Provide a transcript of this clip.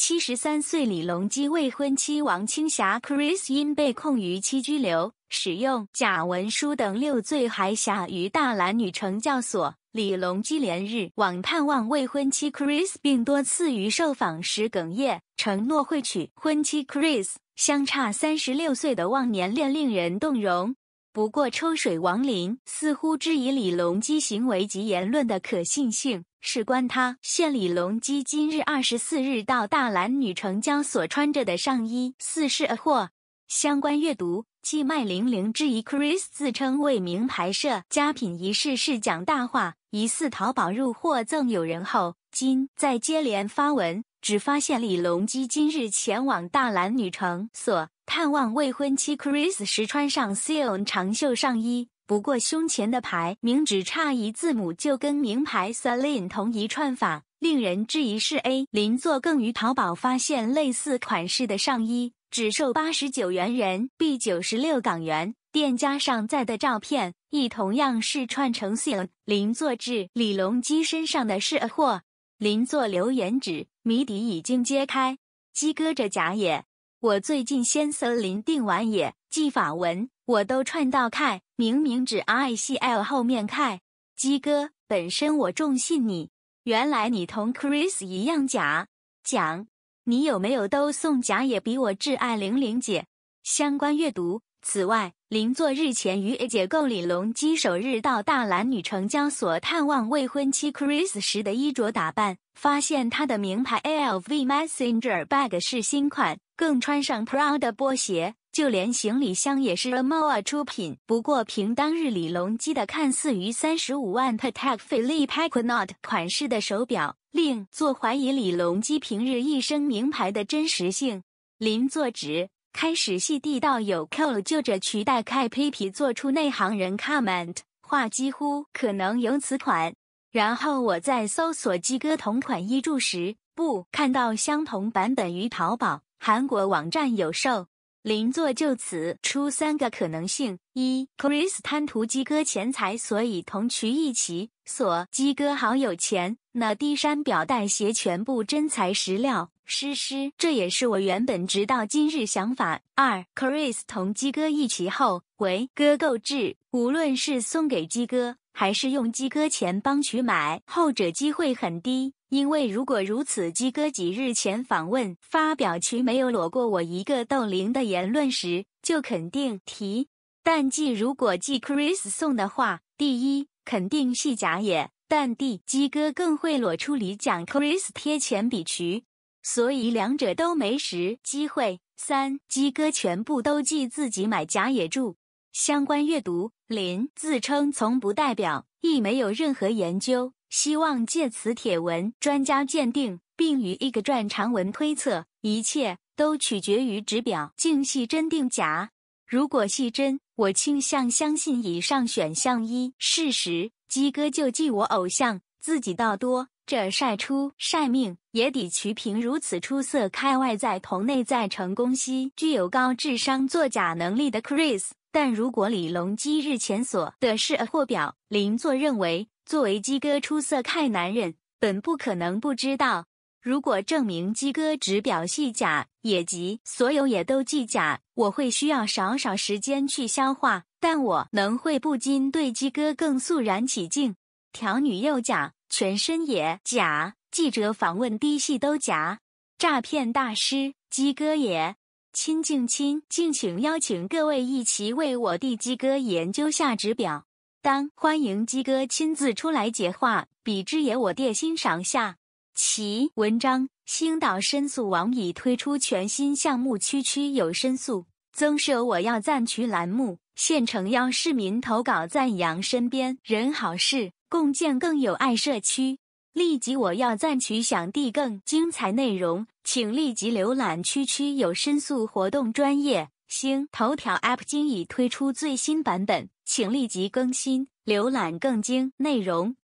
七十三岁李隆基未婚妻王青霞 Chris 因被控逾期拘留、使用假文书等六罪，还辖于大兰女成教所。李隆基连日往探望未婚妻 Chris，并多次于受访时哽咽，承诺会娶婚妻 Chris。相差三十六岁的忘年恋令人动容。不过，抽水王林似乎质疑李隆基行为及言论的可信性。事关他，现李隆基今日二十四日到大蓝女城，将所穿着的上衣似是讹货。相关阅读：寄麦玲玲质疑 Chris 自称为名牌社，佳品一事是讲大话，疑似淘宝入货赠友人后，今再接连发文，只发现李隆基今日前往大蓝女城所。探望未婚妻 Chris 时，穿上 Seal 长袖上衣，不过胸前的牌名只差一字母，就跟名牌 s e l i n 同一串法，令人质疑是 A。邻座更于淘宝发现类似款式的上衣，只售八十九元人币九十六港元，店家上载的照片亦同样是串成 Seal。邻座指李隆基身上的是货，邻座留言指谜底已经揭开，鸡哥这假也。我最近先森林定完也记法文，我都串到 K，明明指 I C L 后面 K。鸡哥，本身我重信你，原来你同 Chris 一样假。讲，你有没有都送假也比我挚爱玲玲姐？相关阅读。此外，林作日前与 A 姐购李隆基首日到大蓝女成交所探望未婚妻 Chris 时的衣着打扮，发现她的名牌 A L V Messenger Bag 是新款。更穿上 Pro 的波鞋，就连行李箱也是 o m o a 出品。不过凭当日李隆基的看似于三十五万 t a k Philippe e q u i n o t 款式的手表，令作怀疑李隆基平日一身名牌的真实性。林作指开始系地道友扣就着取代开皮皮做出内行人 comment，话几乎可能有此款。然后我在搜索鸡哥同款衣著时，不看到相同版本于淘宝。韩国网站有售。邻座就此出三个可能性：一，Chris 贪图鸡哥钱财，所以同渠一起所鸡哥好有钱，那低山表带、鞋全部真材实料。诗诗，这也是我原本直到今日想法。二，Chris 同鸡哥一起后，为哥购置，无论是送给鸡哥。还是用鸡哥钱帮渠买，后者机会很低，因为如果如此，鸡哥几日前访问发表渠没有裸过我一个豆零的言论时，就肯定提。但既如果寄 Chris 送的话，第一肯定系假野，但第鸡哥更会裸出里讲 Chris 贴钱比渠，所以两者都没时机会。三鸡哥全部都寄自己买假野住。相关阅读：林自称从不代表，亦没有任何研究。希望借此帖文专家鉴定，并于《一个传长文》推测，一切都取决于指表。静系真定假？如果系真，我倾向相信以上选项一事实。鸡哥就记我偶像，自己倒多这晒出晒命，也抵瞿平如此出色，开外在同内在成功西，具有高智商作假能力的 Chris。但如果李隆基日前所的是或表，邻座认为作为鸡哥出色太男人，本不可能不知道。如果证明鸡哥只表系假，也即所有也都系假，我会需要少少时间去消化，但我能会不禁对鸡哥更肃然起敬。条女又假，全身也假。记者访问低系都假，诈骗大师鸡哥也。亲敬亲，敬请邀请各位一起为我弟鸡哥研究下指表。当欢迎鸡哥亲自出来解话，比之也我爹欣赏下。其文章，星岛申诉网已推出全新项目“区区有申诉”，增设“我要赞取栏目，现诚邀市民投稿赞扬身边人好事，共建更有爱社区。立即我要赞取想睇更精彩内容，请立即浏览。区区有申诉活动，专业星头条 App 今已推出最新版本，请立即更新，浏览更精内容。